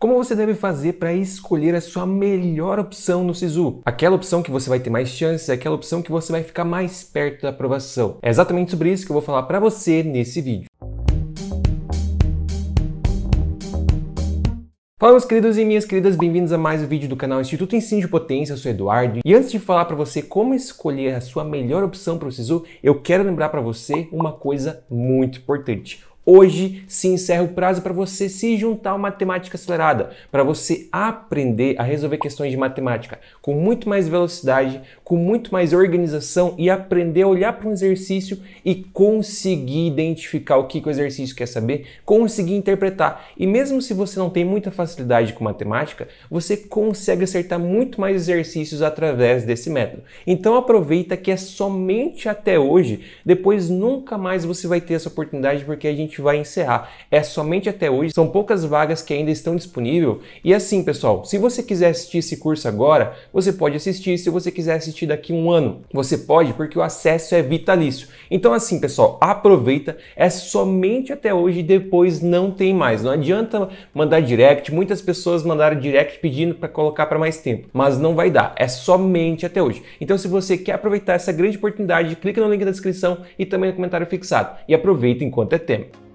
Como você deve fazer para escolher a sua melhor opção no SISU? Aquela opção que você vai ter mais chances, aquela opção que você vai ficar mais perto da aprovação. É exatamente sobre isso que eu vou falar para você nesse vídeo. Fala meus queridos e minhas queridas, bem-vindos a mais um vídeo do canal Instituto Ensino de Potência, eu sou Eduardo. E antes de falar para você como escolher a sua melhor opção para o SISU, eu quero lembrar para você uma coisa muito importante. Hoje se encerra o prazo para você se juntar à matemática acelerada, para você aprender a resolver questões de matemática com muito mais velocidade, com muito mais organização e aprender a olhar para um exercício e conseguir identificar o que, que o exercício quer saber, conseguir interpretar. E mesmo se você não tem muita facilidade com matemática, você consegue acertar muito mais exercícios através desse método. Então aproveita que é somente até hoje, depois nunca mais você vai ter essa oportunidade porque a gente gente vai encerrar. É somente até hoje, são poucas vagas que ainda estão disponíveis. E assim, pessoal, se você quiser assistir esse curso agora, você pode assistir. Se você quiser assistir daqui um ano, você pode, porque o acesso é vitalício. Então, assim, pessoal, aproveita. É somente até hoje depois não tem mais. Não adianta mandar direct. Muitas pessoas mandaram direct pedindo para colocar para mais tempo, mas não vai dar. É somente até hoje. Então, se você quer aproveitar essa grande oportunidade, clica no link da descrição e também no comentário fixado. E aproveita enquanto é tempo.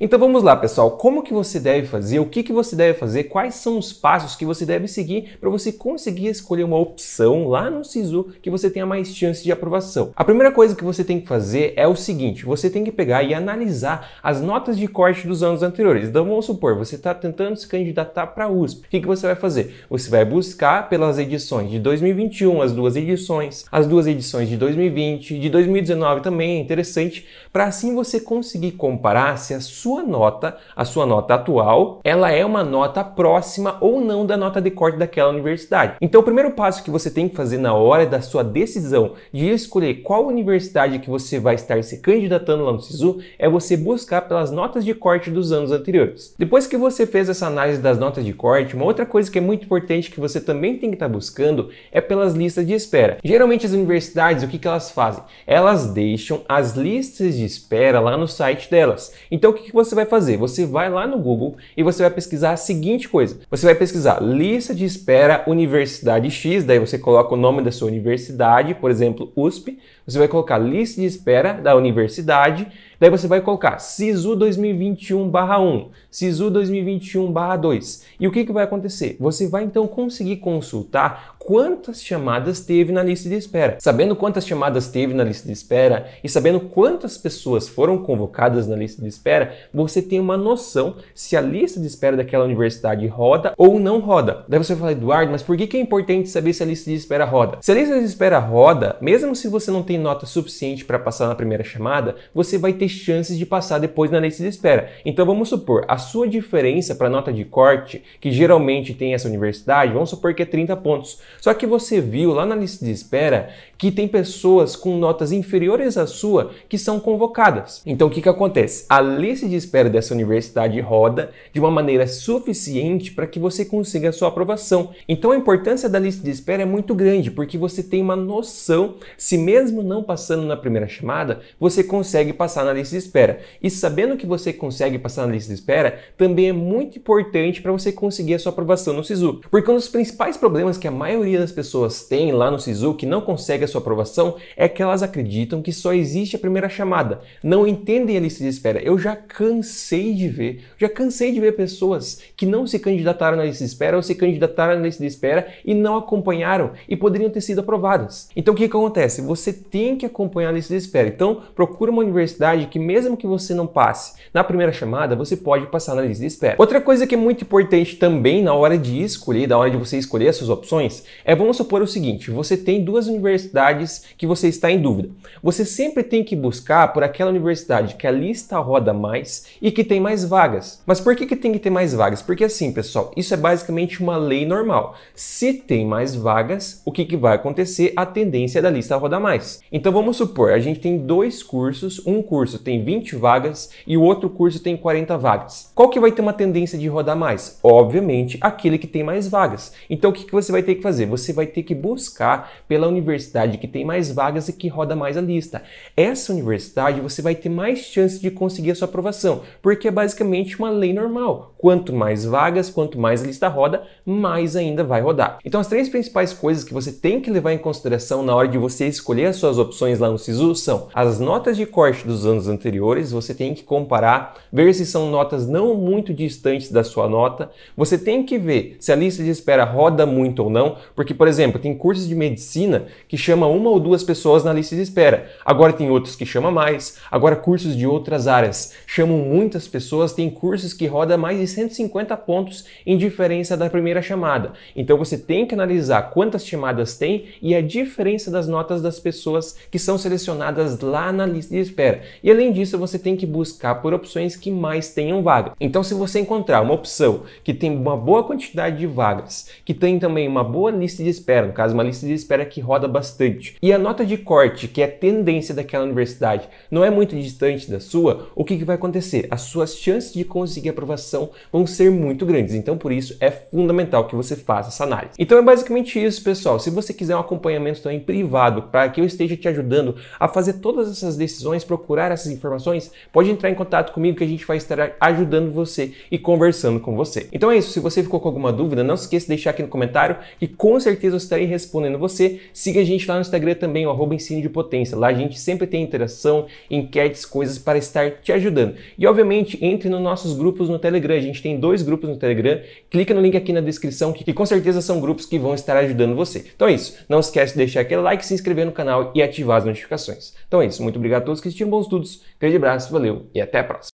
Então vamos lá, pessoal. Como que você deve fazer? O que, que você deve fazer? Quais são os passos que você deve seguir para você conseguir escolher uma opção lá no SISU que você tenha mais chance de aprovação? A primeira coisa que você tem que fazer é o seguinte: você tem que pegar e analisar as notas de corte dos anos anteriores. Então vamos supor, você está tentando se candidatar para a USP. O que, que você vai fazer? Você vai buscar pelas edições de 2021, as duas edições, as duas edições de 2020, de 2019 também, é interessante, para assim você conseguir comparar se a sua sua nota, a sua nota atual, ela é uma nota próxima ou não da nota de corte daquela universidade. Então, o primeiro passo que você tem que fazer na hora da sua decisão de escolher qual universidade que você vai estar se candidatando lá no SISU é você buscar pelas notas de corte dos anos anteriores. Depois que você fez essa análise das notas de corte, uma outra coisa que é muito importante que você também tem que estar tá buscando é pelas listas de espera. Geralmente as universidades, o que, que elas fazem? Elas deixam as listas de espera lá no site delas. Então o que, que você vai fazer? Você vai lá no Google e você vai pesquisar a seguinte coisa. Você vai pesquisar lista de espera Universidade X, daí você coloca o nome da sua universidade, por exemplo, USP. Você vai colocar lista de espera da universidade, daí você vai colocar SISU 2021-1, SISU 2021-2. E o que, que vai acontecer? Você vai então conseguir consultar quantas chamadas teve na lista de espera. Sabendo quantas chamadas teve na lista de espera e sabendo quantas pessoas foram convocadas na lista de espera, você tem uma noção se a lista de espera daquela universidade roda ou não roda. Daí você fala, Eduardo, mas por que, que é importante saber se a lista de espera roda? Se a lista de espera roda, mesmo se você não tem nota suficiente para passar na primeira chamada, você vai ter chances de passar depois na lista de espera. Então vamos supor, a sua diferença para a nota de corte, que geralmente tem essa universidade, vamos supor que é 30 pontos. Só que você viu lá na lista de espera que tem pessoas com notas inferiores à sua que são convocadas. Então o que, que acontece? A lista de espera dessa universidade roda de uma maneira suficiente para que você consiga a sua aprovação. Então a importância da lista de espera é muito grande, porque você tem uma noção se mesmo não passando na primeira chamada, você consegue passar na lista de espera. E sabendo que você consegue passar na lista de espera, também é muito importante para você conseguir a sua aprovação no SISU. Porque um dos principais problemas que a maioria das pessoas tem lá no SISU que não consegue a sua aprovação é que elas acreditam que só existe a primeira chamada, não entendem a lista de espera. Eu já canso cansei de ver. Já cansei de ver pessoas que não se candidataram na lista de espera ou se candidataram na lista de espera e não acompanharam e poderiam ter sido aprovadas. Então o que acontece? Você tem que acompanhar a lista de espera. Então procura uma universidade que mesmo que você não passe na primeira chamada, você pode passar na lista de espera. Outra coisa que é muito importante também na hora de escolher, da hora de você escolher as suas opções, é vamos supor o seguinte, você tem duas universidades que você está em dúvida. Você sempre tem que buscar por aquela universidade que a lista roda mais 10 e que tem mais vagas. Mas por que, que tem que ter mais vagas? Porque assim, pessoal, isso é basicamente uma lei normal. Se tem mais vagas, o que, que vai acontecer? A tendência da lista rodar mais. Então vamos supor, a gente tem dois cursos, um curso tem 20 vagas e o outro curso tem 40 vagas. Qual que vai ter uma tendência de rodar mais? Obviamente, aquele que tem mais vagas. Então o que, que você vai ter que fazer? Você vai ter que buscar pela universidade que tem mais vagas e que roda mais a lista. Essa universidade você vai ter mais chance de conseguir a sua aprovação porque é basicamente uma lei normal. Quanto mais vagas, quanto mais lista roda, mais ainda vai rodar. Então, as três principais coisas que você tem que levar em consideração na hora de você escolher as suas opções lá no SISU são as notas de corte dos anos anteriores, você tem que comparar, ver se são notas não muito distantes da sua nota, você tem que ver se a lista de espera roda muito ou não, porque, por exemplo, tem cursos de medicina que chama uma ou duas pessoas na lista de espera, agora tem outros que chama mais, agora cursos de outras áreas chamam chamam muitas pessoas, tem cursos que rodam mais de 150 pontos em diferença da primeira chamada. Então você tem que analisar quantas chamadas tem e a diferença das notas das pessoas que são selecionadas lá na lista de espera. E além disso, você tem que buscar por opções que mais tenham vaga. Então se você encontrar uma opção que tem uma boa quantidade de vagas, que tem também uma boa lista de espera, no caso uma lista de espera que roda bastante, e a nota de corte, que é a tendência daquela universidade, não é muito distante da sua, o que, que vai acontecer? acontecer? As suas chances de conseguir aprovação vão ser muito grandes. Então, por isso, é fundamental que você faça essa análise. Então, é basicamente isso, pessoal. Se você quiser um acompanhamento também privado, para que eu esteja te ajudando a fazer todas essas decisões, procurar essas informações, pode entrar em contato comigo que a gente vai estar ajudando você e conversando com você. Então é isso. Se você ficou com alguma dúvida, não se esqueça de deixar aqui no comentário que com certeza eu estarei respondendo você. Siga a gente lá no Instagram também, o ensino de potência. Lá a gente sempre tem interação, enquetes, coisas para estar te ajudando. E obviamente entre nos nossos grupos no Telegram. A gente tem dois grupos no Telegram. Clica no link aqui na descrição que, com certeza são grupos que vão estar ajudando você. Então é isso. Não esquece de deixar aquele like, se inscrever no canal e ativar as notificações. Então é isso. Muito obrigado a todos que assistiram. Bons estudos. Grande abraço, valeu e até a próxima.